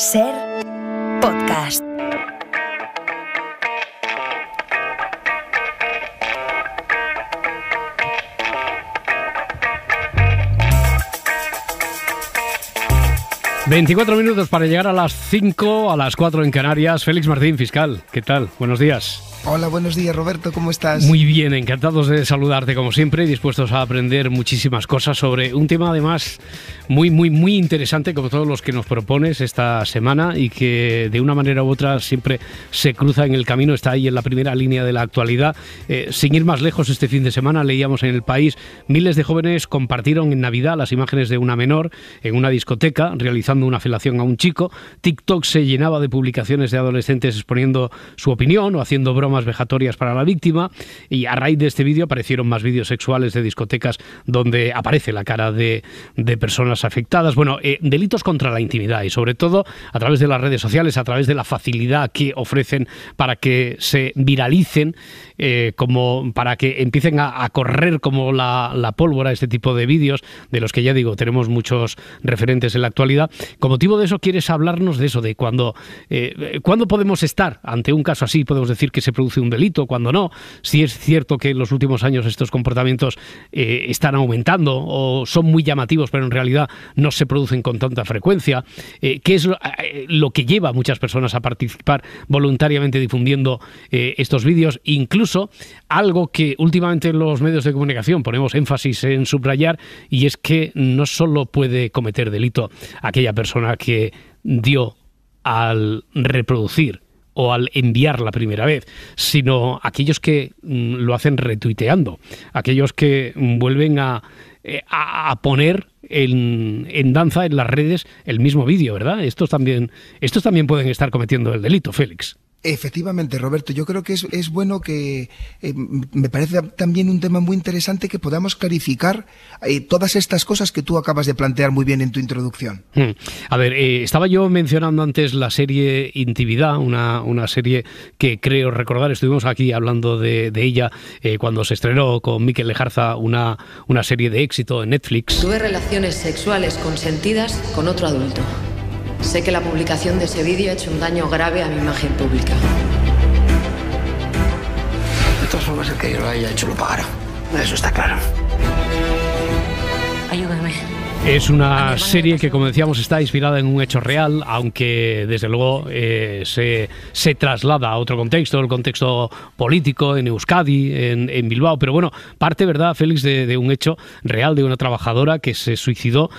Ser podcast. ...24 minutos para llegar a las 5, a las 4 en Canarias... ...Félix Martín, fiscal, ¿qué tal? Buenos días. Hola, buenos días Roberto, ¿cómo estás? Muy bien, encantados de saludarte como siempre dispuestos a aprender muchísimas cosas sobre un tema además muy, muy, muy interesante como todos los que nos propones esta semana y que de una manera u otra siempre se cruza en el camino, está ahí en la primera línea de la actualidad. Eh, sin ir más lejos, este fin de semana leíamos en el país miles de jóvenes compartieron en Navidad las imágenes de una menor en una discoteca realizando una felación a un chico. TikTok se llenaba de publicaciones de adolescentes exponiendo su opinión o haciendo bromas vejatorias para la víctima y a raíz de este vídeo aparecieron más vídeos sexuales de discotecas donde aparece la cara de, personas afectadas. Bueno, eh, delitos contra la intimidad y sobre todo a través de las redes sociales, a través de la facilidad que ofrecen para que se viralicen eh, como para que empiecen a, correr como la, pólvora este tipo de vídeos, de los que ya digo, tenemos muchos referentes en la actualidad. Con motivo de eso, ¿quieres hablarnos de eso, de cuando, eh, cuándo podemos estar ante un caso así? ¿Podemos decir que se produce un delito, cuando no? Si es cierto que en los últimos años estos comportamientos eh, están aumentando o son muy llamativos, pero en realidad no se producen con tanta frecuencia. Eh, ¿Qué es lo, que lleva a muchas personas a participar voluntariamente difundiendo estos vídeos, incluso algo que últimamente en los medios de comunicación ponemos énfasis en subrayar y es que no solo puede cometer delito aquella persona que dio al reproducir o al enviar la primera vez, sino aquellos que mm, lo hacen retuiteando, aquellos que vuelven eh, a, poner en, en, danza en las redes el mismo vídeo, ¿verdad? Estos también, estos también pueden estar cometiendo el delito, Félix. Efectivamente, Roberto, yo creo que es, es bueno que eh, me parece también un tema muy interesante que podamos clarificar eh, todas estas cosas que tú acabas de plantear muy bien en tu introducción. Hmm. A ver, eh, estaba yo mencionando antes la serie Intimidad, una, una, serie que creo recordar, estuvimos aquí hablando de, ella cuando se estrenó con Miquel Lejarza, una, una serie de éxito en Netflix. Tuve relaciones sexuales consentidas con otro adulto. Sé que la publicación de ese vídeo ha hecho un daño grave a mi imagen pública. De todas formas, el que yo lo haya hecho lo pagará. Eso está claro. Ayúdame. Es una serie que, como decíamos, está inspirada en un hecho real, aunque desde luego eh, se, traslada a otro contexto, el contexto político en Euskadi, en, Bilbao. Pero bueno, parte, ¿verdad, Félix, de, un hecho real de una trabajadora que se suicidó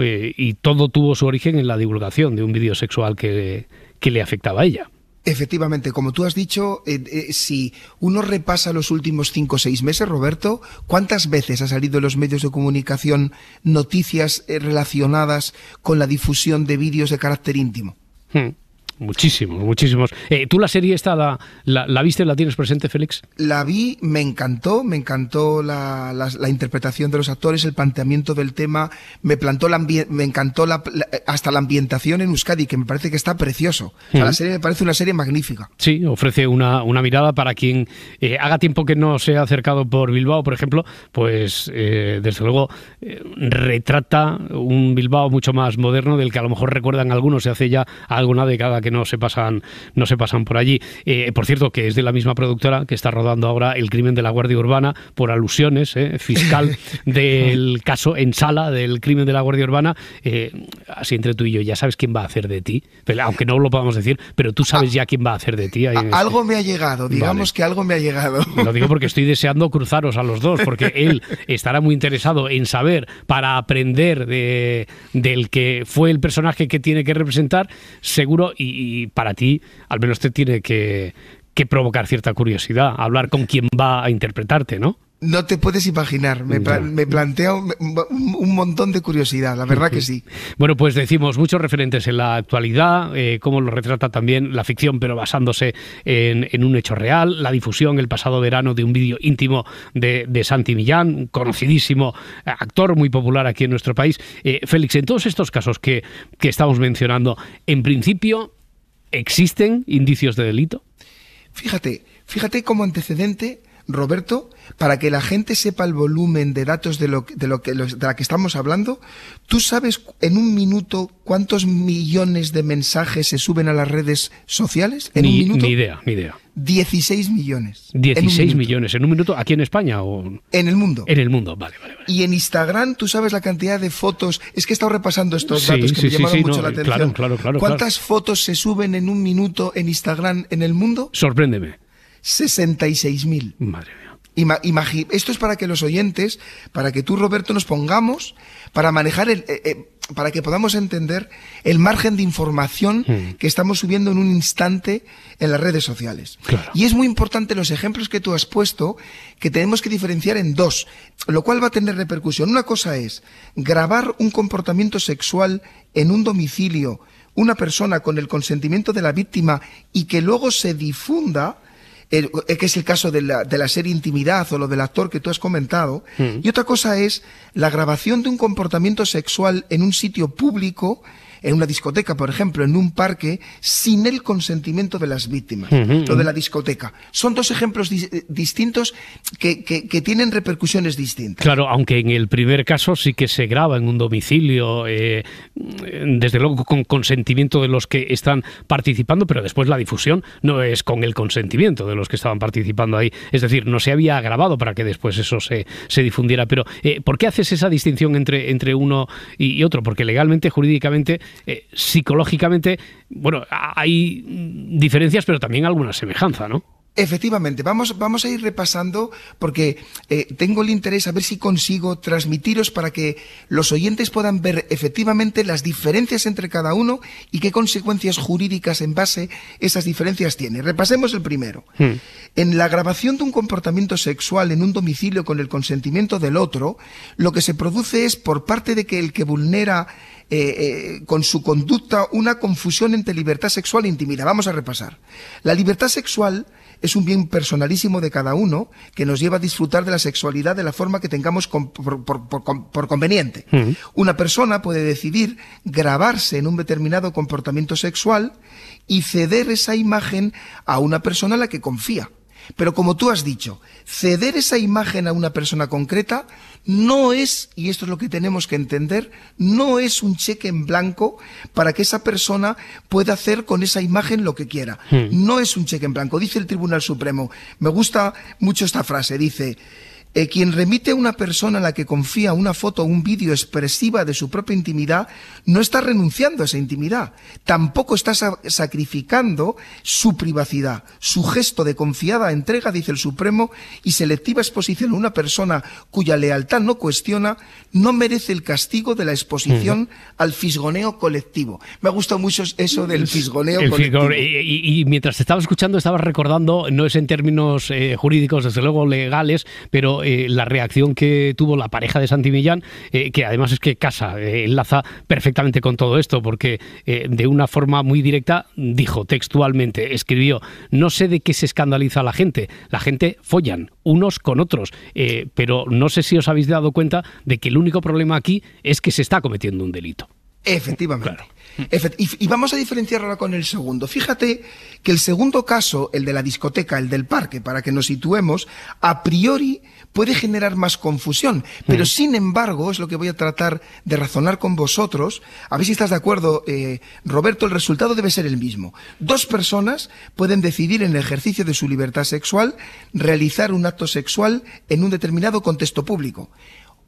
eh, y todo tuvo su origen en la divulgación de un vídeo sexual que le afectaba a ella. Efectivamente, como tú has dicho, eh, eh, si uno repasa los últimos cinco o seis meses, Roberto, ¿cuántas veces ha salido en los medios de comunicación noticias eh, relacionadas con la difusión de vídeos de carácter íntimo? Hmm. Muchísimos, muchísimos. Eh, ¿Tú la serie esta la, la, viste, la tienes presente, Félix? La vi, me encantó, me encantó la, la interpretación de los actores, el planteamiento del tema, me plantó la me encantó hasta la ambientación en Euskadi, que me parece que está precioso. La serie me parece una serie magnífica. Sí, ofrece una, mirada para quien eh, haga tiempo que no se ha acercado por Bilbao, por ejemplo, pues eh, desde luego retrata un Bilbao mucho más moderno del que a lo mejor recuerdan algunos, se hace ya alguna década que no se pasan, no se pasan por allí. Eh, por cierto, que es de la misma productora que está rodando ahora El crimen de la Guardia Urbana por alusiones, eh, fiscal del caso en sala del crimen de la Guardia Urbana. Eh, así entre tú y yo, ya sabes quién va a hacer de ti, aunque no lo podamos decir, pero tú sabes ah, ya quién va a hacer de ti. algo me ha llegado, digamos que algo me ha llegado. Lo digo porque estoy deseando cruzaros a los dos, porque él estará muy interesado en saber para aprender del que fue el personaje que tiene que representar, seguro, y, y para ti, al menos te tiene que, provocar cierta curiosidad, hablar con quien va a interpretarte, ¿no? No te puedes imaginar, me, plantea un, montón de curiosidad, la verdad que sí. Bueno, pues decimos muchos referentes en la actualidad, eh, cómo lo retrata también la ficción, pero basándose en, un hecho real, la difusión el pasado verano de un vídeo íntimo de, de, Santi Millán, un conocidísimo actor muy popular aquí en nuestro país. Eh, Félix, en todos estos casos que, que estamos mencionando, en principio ¿existen indicios de delito? Fíjate, fíjate como antecedente Roberto, para que la gente sepa el volumen de datos de lo, de lo que la que estamos hablando, ¿tú sabes en un minuto cuántos millones de mensajes se suben a las redes sociales? ¿En un minuto? Ni idea, ni idea. 16 millones. 16 millones en un minuto, aquí en España o en el mundo. En el mundo, vale, vale, Y en Instagram, tú sabes la cantidad de fotos. Es que he estado repasando estos datos que me llamaron mucho la atención. Claro, claro, ¿Cuántas fotos se suben en un minuto en Instagram en el mundo? Sorpréndeme. 66.000. Madre mía. esto es para que los oyentes, para que tú, Roberto, nos pongamos para manejar el. Eh, eh, para que podamos entender el margen de información mm. que estamos subiendo en un instante en las redes sociales. Y es muy importante los ejemplos que tú has puesto, que tenemos que diferenciar en dos, lo cual va a tener repercusión. Una cosa es grabar un comportamiento sexual en un domicilio, una persona con el consentimiento de la víctima y que luego se difunda que es el caso de la, de la, serie Intimidad o lo del actor que tú has comentado, mm. y otra cosa es la grabación de un comportamiento sexual en un sitio público en una discoteca, por ejemplo, en un parque, sin el consentimiento de las víctimas. o de la discoteca. Son dos ejemplos distintos que, tienen repercusiones distintas. Claro, aunque en el primer caso sí que se graba en un domicilio, eh, desde luego con consentimiento de los que están participando, pero después la difusión no es con el consentimiento de los que estaban participando ahí. Es decir, no se había grabado para que después eso se, se difundiera. Pero, eh, ¿por qué haces esa distinción entre, entre uno y otro? Porque legalmente, jurídicamente, eh, psicológicamente, bueno, hay diferencias, pero también alguna semejanza, ¿no? Efectivamente, vamos, vamos a ir repasando porque eh, tengo el interés a ver si consigo transmitiros para que los oyentes puedan ver efectivamente las diferencias entre cada uno y qué consecuencias jurídicas en base esas diferencias tiene. Repasemos el primero. Hmm. En la grabación de un comportamiento sexual en un domicilio con el consentimiento del otro, lo que se produce es por parte de que el que vulnera eh, eh, con su conducta una confusión entre libertad sexual e intimidad. Vamos a repasar. La libertad sexual es un bien personalísimo de cada uno que nos lleva a disfrutar de la sexualidad de la forma que tengamos por, conveniente. Una persona puede decidir grabarse en un determinado comportamiento sexual y ceder esa imagen a una persona a la que confía. Pero como tú has dicho, ceder esa imagen a una persona concreta no es, y esto es lo que tenemos que entender, no es un cheque en blanco para que esa persona pueda hacer con esa imagen lo que quiera. Hmm. No es un cheque en blanco. Dice el Tribunal Supremo, me gusta mucho esta frase, dice, eh, quien remite a una persona a la que confía una foto o un vídeo expresiva de su propia intimidad, no está renunciando a esa intimidad, tampoco está sacrificando su privacidad, su gesto de confiada entrega, dice el Supremo, y selectiva exposición a una persona cuya lealtad no cuestiona, no merece el castigo de la exposición al fisgoneo colectivo. Me ha gustado mucho eso del fisgoneo colectivo. y, mientras te estaba escuchando, estaba recordando, no es en términos eh, jurídicos, desde luego legales, pero eh, la reacción que tuvo la pareja de Santi Millán, eh, que además es que casa, eh, enlaza perfectamente con todo esto, porque de una forma muy directa dijo textualmente, escribió, no sé de qué se escandaliza la gente, la gente follan unos con otros, pero no sé si os habéis dado cuenta de que el único problema aquí es que se está cometiendo un delito. Efectivamente. y, vamos a ahora con el segundo. Fíjate que el segundo caso, el de la discoteca, el del parque, para que nos situemos, a priori puede generar más confusión. Pero mm. sin embargo, es lo que voy a tratar de razonar con vosotros. A ver si estás de acuerdo, eh, Roberto, el resultado debe ser el mismo. Dos personas pueden decidir en el ejercicio de su libertad sexual realizar un acto sexual en un determinado contexto público.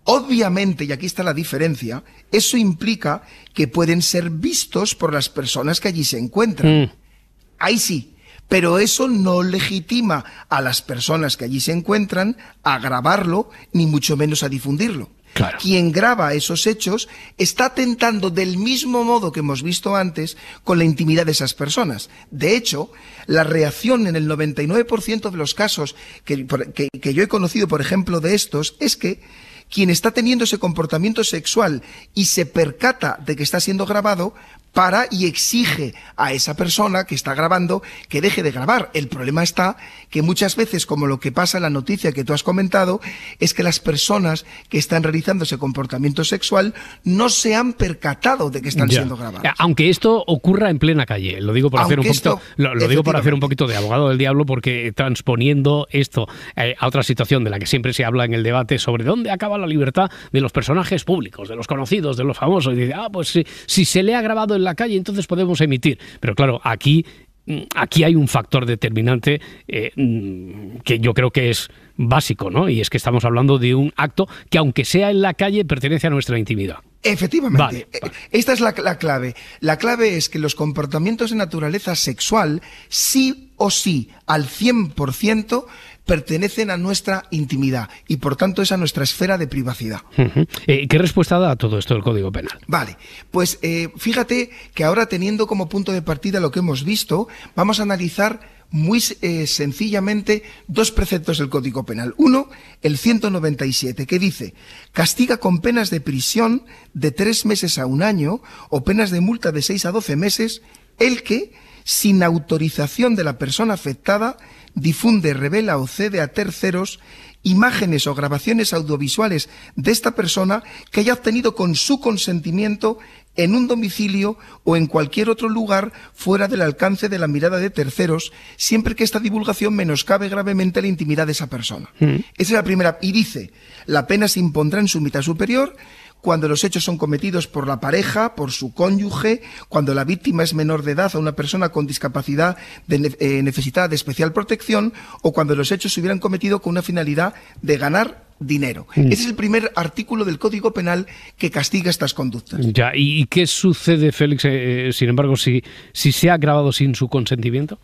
Obviamente, y aquí está la diferencia, eso implica que pueden ser vistos por las personas que allí se encuentran. Mm. Ahí sí, pero eso no legitima a las personas que allí se encuentran a grabarlo, ni mucho menos a difundirlo. Quien graba esos hechos está atentando del mismo modo que hemos visto antes con la intimidad de esas personas. De hecho, la reacción en el 99% de los casos que yo he conocido, por ejemplo, de estos, es que quien está teniendo ese comportamiento sexual y se percata de que está siendo grabado, para y exige a esa persona que está grabando que deje de grabar. El problema está que muchas veces, como lo que pasa en la noticia que tú has comentado, es que las personas que están realizando ese comportamiento sexual no se han percatado de que están siendo grabadas. Aunque esto ocurra en plena calle, lo digo por hacer un poquito, de abogado del diablo, porque transponiendo esto eh, a otra situación de la que siempre se habla en el debate sobre dónde acaba la la libertad de los personajes públicos, de los conocidos, de los famosos. Y dice, ah, pues si, se le ha grabado en la calle, entonces podemos emitir. Pero claro, aquí mm, aquí hay un factor determinante eh, mm, que yo creo que es básico, ¿no? Y es que estamos hablando de un acto que, aunque sea en la calle, pertenece a nuestra intimidad. Efectivamente. Eh, esta es la, la, clave. La clave es que los comportamientos de naturaleza sexual, sí o sí, al 100%, pertenecen a nuestra intimidad y por tanto es a nuestra esfera de privacidad. Eh, ¿Qué respuesta da a todo esto el Código Penal? Vale, pues eh, fíjate que ahora teniendo como punto de partida lo que hemos visto, vamos a analizar muy eh, sencillamente dos preceptos del Código Penal. Uno, el 197, que dice, castiga con penas de prisión de tres meses a un año o penas de multa de seis a doce meses el que, sin autorización de la persona afectada, difunde, revela o cede a terceros imágenes o grabaciones audiovisuales de esta persona que haya obtenido con su consentimiento en un domicilio o en cualquier otro lugar fuera del alcance de la mirada de terceros, siempre que esta divulgación menoscabe gravemente la intimidad de esa persona. Mm. Esa es la primera. Y dice, la pena se impondrá en su mitad superior cuando los hechos son cometidos por la pareja, por su cónyuge, cuando la víctima es menor de edad o una persona con discapacidad de, eh, necesidad de especial protección o cuando los hechos se hubieran cometido con una finalidad de ganar dinero. Mm. Ese es el primer artículo del Código Penal que castiga estas conductas. Ya, ¿y qué sucede, Félix, eh, eh, sin embargo, si, si se ha grabado sin su consentimiento?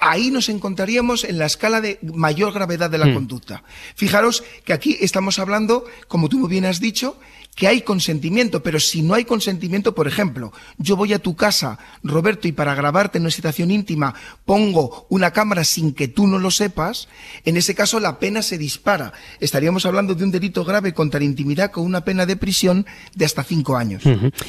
ahí nos encontraríamos en la escala de mayor gravedad de la mm. conducta. Fijaros que aquí estamos hablando, como tú muy bien has dicho, que hay consentimiento, pero si no hay consentimiento, por ejemplo, yo voy a tu casa, Roberto, y para grabarte en una situación íntima pongo una cámara sin que tú no lo sepas, en ese caso la pena se dispara. Estaríamos hablando de un delito grave contra la intimidad con una pena de prisión de hasta cinco años.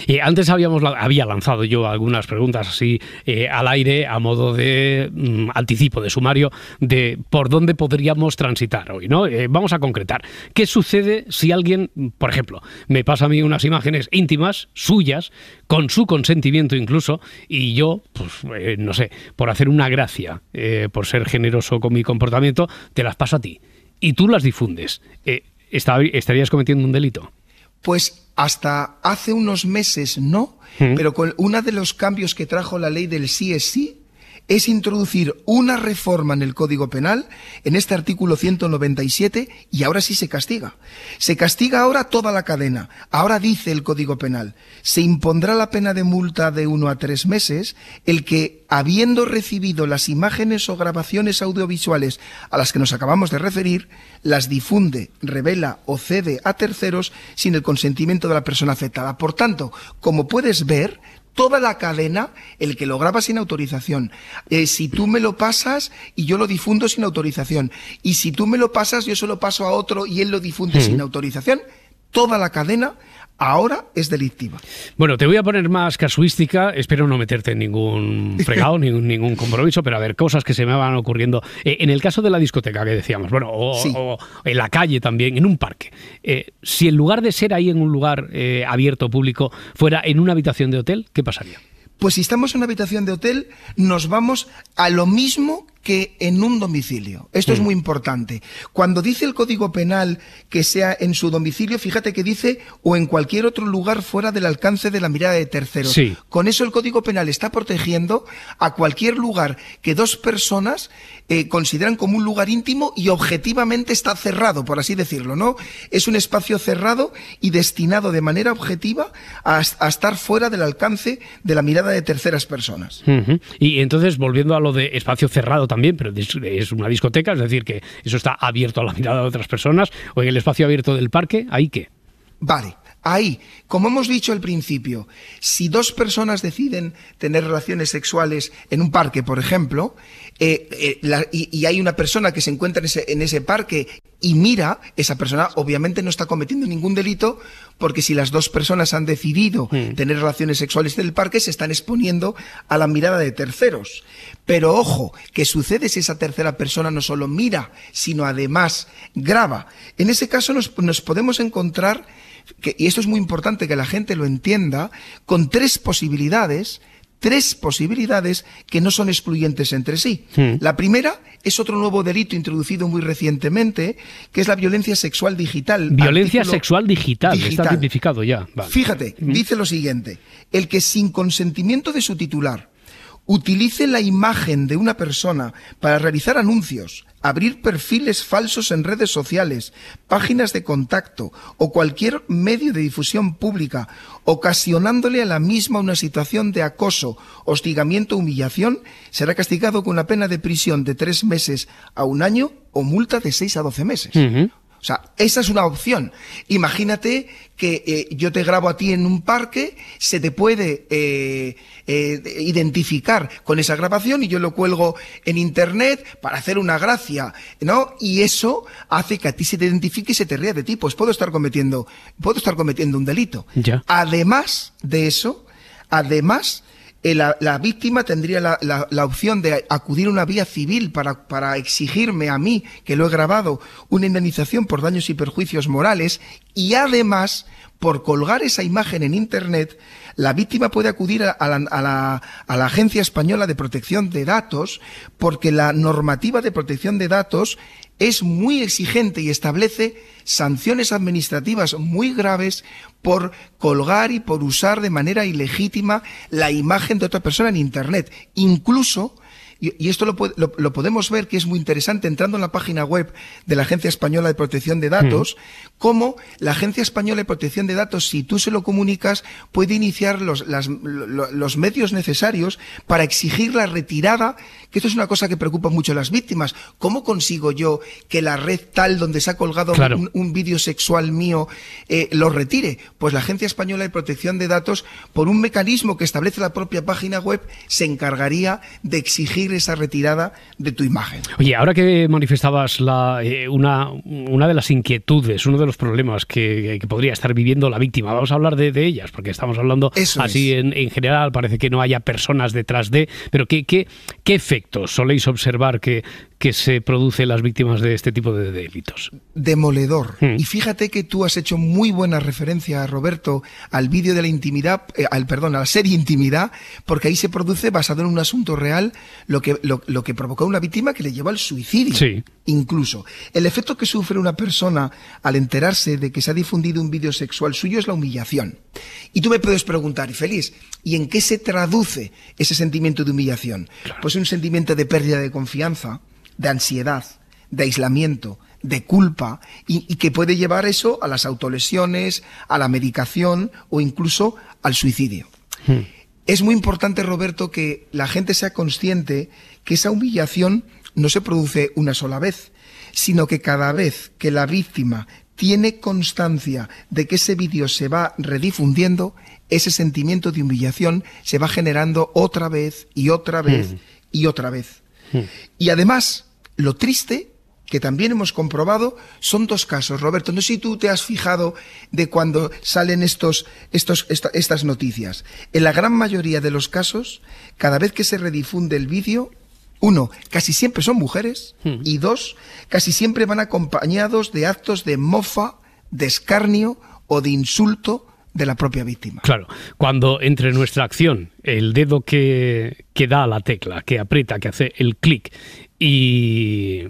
Y antes habíamos, había lanzado yo algunas preguntas así eh, al aire a modo de mm, anticipo de sumario de por dónde podríamos transitar hoy, ¿no? Eh, vamos a concretar. ¿Qué sucede si alguien, por ejemplo, me pasa a mí unas imágenes íntimas, suyas, con su consentimiento incluso, y yo, pues, eh, no sé, por hacer una gracia, eh, por ser generoso con mi comportamiento, te las paso a ti. Y tú las difundes. Eh, ¿Estarías cometiendo un delito? Pues hasta hace unos meses no, ¿Mm? pero con uno de los cambios que trajo la ley del sí es sí, es introducir una reforma en el Código Penal, en este artículo 197, y ahora sí se castiga. Se castiga ahora toda la cadena. Ahora dice el Código Penal, se impondrá la pena de multa de uno a tres meses el que, habiendo recibido las imágenes o grabaciones audiovisuales a las que nos acabamos de referir, las difunde, revela o cede a terceros sin el consentimiento de la persona afectada. Por tanto, como puedes ver, toda la cadena el que lo graba sin autorización. Eh, si tú me lo pasas y yo lo difundo sin autorización. Y si tú me lo pasas, yo solo paso a otro y él lo difunde sin autorización. Toda la cadena ahora es delictiva. Bueno, te voy a poner más casuística, espero no meterte en ningún fregado, ningún, ningún compromiso, pero a ver, cosas que se me van ocurriendo. Eh, en el caso de la discoteca que decíamos, bueno, o, en la calle también, en un parque. Eh, si en lugar de ser ahí en un lugar eh, abierto, público, fuera en una habitación de hotel, ¿qué pasaría? Pues si estamos en una habitación de hotel, nos vamos a lo mismo que en un domicilio. Esto es muy importante. Cuando dice el Código Penal que sea en su domicilio, fíjate que dice o en cualquier otro lugar fuera del alcance de la mirada de terceros. Con eso el Código Penal está protegiendo a cualquier lugar que dos personas eh, consideran como un lugar íntimo y objetivamente está cerrado, por así decirlo, ¿no? Es un espacio cerrado y destinado de manera objetiva a, estar fuera del alcance de la mirada de terceras personas. Y entonces, volviendo a lo de espacio cerrado, también, pero es una discoteca, es decir, que eso está abierto a la mirada de otras personas, o en el espacio abierto del parque, ahí qué. Vale. Ahí, como hemos dicho al principio, si dos personas deciden tener relaciones sexuales en un parque, por ejemplo, eh, eh, y, hay una persona que se encuentra en ese, parque y mira, esa persona obviamente no está cometiendo ningún delito, porque si las dos personas han decidido hmm. tener relaciones sexuales en el parque, se están exponiendo a la mirada de terceros. Pero ojo, ¿qué sucede si esa tercera persona no solo mira, sino además graba. En ese caso nos podemos encontrar y esto es muy importante que la gente lo entienda, con tres posibilidades, tres posibilidades que no son excluyentes entre sí. Hmm. La primera es otro nuevo delito introducido muy recientemente, que es la violencia sexual digital. Violencia sexual digital, digital, está tipificado ya. Fíjate, hmm. dice lo siguiente, el que sin consentimiento de su titular utilice la imagen de una persona para realizar anuncios, abrir perfiles falsos en redes sociales, páginas de contacto o cualquier medio de difusión pública, ocasionándole a la misma una situación de acoso, hostigamiento, humillación, será castigado con una pena de prisión de tres meses a un año o multa de seis a doce meses. O sea, esa es una opción. Imagínate que eh, yo te grabo a ti en un parque, se te puede eh, eh, identificar con esa grabación y yo lo cuelgo en internet para hacer una gracia, ¿no? Y eso hace que a ti se te identifique y se te ría de ti. Pues puedo estar cometiendo, puedo estar cometiendo un delito. Además de eso, además eh, la, víctima tendría la, opción de acudir a una vía civil para, para, exigirme a mí, que lo he grabado, una indemnización por daños y perjuicios morales y además por colgar esa imagen en Internet, la víctima puede acudir a la, Agencia Española de Protección de Datos porque la normativa de protección de datos es muy exigente y establece sanciones administrativas muy graves por colgar y por usar de manera ilegítima la imagen de otra persona en Internet, incluso y, esto lo, podemos ver que es muy interesante entrando en la página web de la Agencia Española de Protección de Datos, hmm. cómo la Agencia Española de Protección de Datos, si tú se lo comunicas, puede iniciar los, medios necesarios para exigir la retirada, que esto es una cosa que preocupa mucho a las víctimas. ¿Cómo consigo yo que la red tal donde se ha colgado un, vídeo sexual mío eh, lo retire? Pues la Agencia Española de Protección de Datos, por un mecanismo que establece la propia página web, se encargaría de exigir esa retirada de tu imagen. Oye, ahora que manifestabas eh, una, una, de las inquietudes, uno de los problemas que, podría estar viviendo la víctima, vamos a hablar de, ellas, porque estamos hablando así en, general, parece que no haya personas detrás de, pero ¿qué, qué, qué efectos soléis observar que, que se produce las víctimas de este tipo de delitos. Demoledor. Hmm. Y fíjate que tú has hecho muy buena referencia, Roberto, al vídeo de la intimidad, eh, al perdón, a la serie Intimidad, porque ahí se produce, basado en un asunto real, lo que, lo, que provocó a una víctima que le llevó al suicidio. Sí. Incluso. El efecto que sufre una persona al enterarse de que se ha difundido un vídeo sexual suyo es la humillación. Y tú me puedes preguntar, y feliz, ¿y en qué se traduce ese sentimiento de humillación? Pues un sentimiento de pérdida de confianza, de ansiedad, de aislamiento, de culpa, y, que puede llevar eso a las autolesiones, a la medicación o incluso al suicidio. Hmm. Es muy importante, Roberto, que la gente sea consciente que esa humillación no se produce una sola vez, sino que cada vez que la víctima tiene constancia de que ese vídeo se va redifundiendo, ese sentimiento de humillación se va generando otra vez y otra vez hmm. y otra vez. Hmm. Y además, lo triste, que también hemos comprobado, son dos casos. Roberto, no sé si tú te has fijado de cuando salen estos, estos, estas noticias. En la gran mayoría de los casos, cada vez que se redifunde el vídeo, uno, casi siempre son mujeres, hmm. y dos, casi siempre van acompañados de actos de mofa, de escarnio o de insulto de la propia víctima. Claro, cuando entre nuestra acción, el dedo que, que da a la tecla, que aprieta, que hace el clic, y,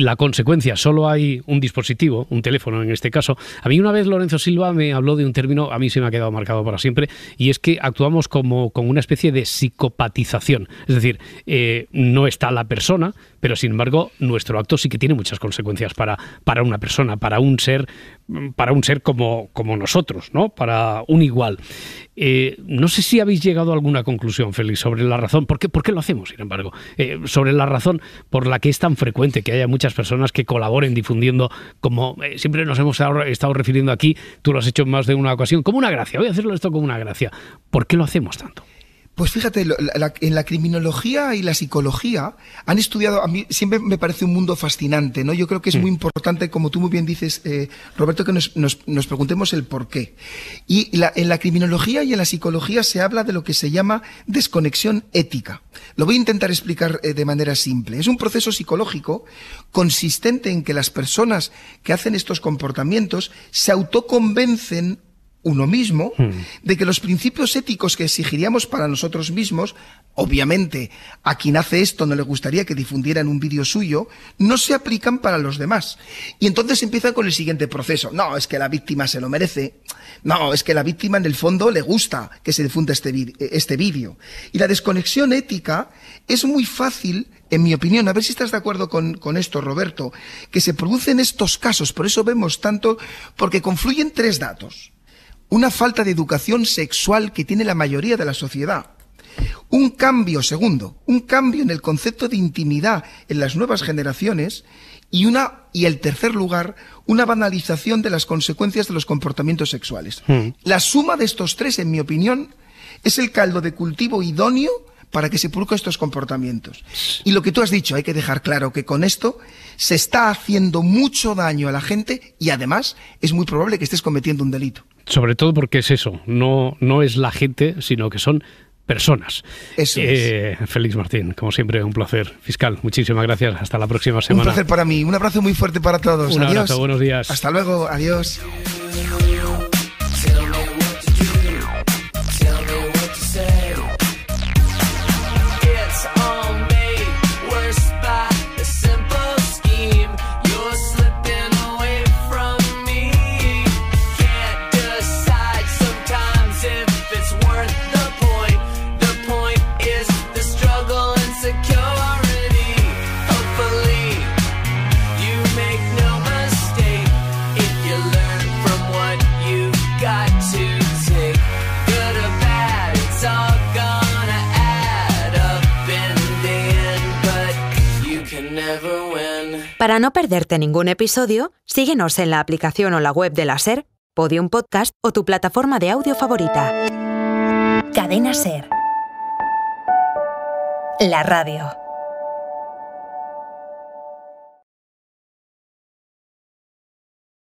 la consecuencia, solo hay un dispositivo, un teléfono en este caso. A mí una vez Lorenzo Silva me habló de un término, a mí se me ha quedado marcado para siempre, y es que actuamos como con una especie de psicopatización. Es decir, eh, no está la persona, pero sin embargo nuestro acto sí que tiene muchas consecuencias para, para una persona, para un ser para un ser como, nosotros, ¿no? Para un igual. Eh, no sé si habéis llegado a alguna conclusión, Félix, sobre la razón, ¿por qué, por qué lo hacemos, sin embargo? Eh, sobre la razón por la que es tan frecuente que haya muchas personas que colaboren difundiendo, como eh, siempre nos hemos estado refiriendo aquí, tú lo has hecho en más de una ocasión, como una gracia, voy a hacerlo esto como una gracia. ¿Por qué lo hacemos tanto? Pues fíjate, en la criminología y la psicología han estudiado, a mí siempre me parece un mundo fascinante, ¿no? Yo creo que es muy importante, como tú muy bien dices, eh, Roberto, que nos, preguntemos el por qué. Y en la criminología y en la psicología se habla de lo que se llama desconexión ética. Lo voy a intentar explicar eh, de manera simple. Es un proceso psicológico consistente en que las personas que hacen estos comportamientos se autoconvencen uno mismo, hmm. de que los principios éticos que exigiríamos para nosotros mismos, obviamente a quien hace esto no le gustaría que difundieran un vídeo suyo, no se aplican para los demás. Y entonces empieza con el siguiente proceso. No, es que la víctima se lo merece. No, es que la víctima en el fondo le gusta que se difunda este vídeo. Este y la desconexión ética es muy fácil en mi opinión, a ver si estás de acuerdo con, con, esto, Roberto, que se producen estos casos, por eso vemos tanto, porque confluyen tres datos una falta de educación sexual que tiene la mayoría de la sociedad. Un cambio, segundo, un cambio en el concepto de intimidad en las nuevas generaciones y una y el tercer lugar, una banalización de las consecuencias de los comportamientos sexuales. Hmm. La suma de estos tres, en mi opinión, es el caldo de cultivo idóneo para que se produzcan estos comportamientos. Y lo que tú has dicho, hay que dejar claro que con esto se está haciendo mucho daño a la gente y además es muy probable que estés cometiendo un delito sobre todo porque es eso, no, no es la gente, sino que son personas. Eso es. Eh, Félix Martín, como siempre, un placer. Fiscal, muchísimas gracias. Hasta la próxima semana. Un placer para mí. Un abrazo muy fuerte para todos. Un abrazo, buenos días. Hasta luego, adiós. Para no perderte ningún episodio, síguenos en la aplicación o la web de la SER, Podium Podcast o tu plataforma de audio favorita. Cadena SER. La radio.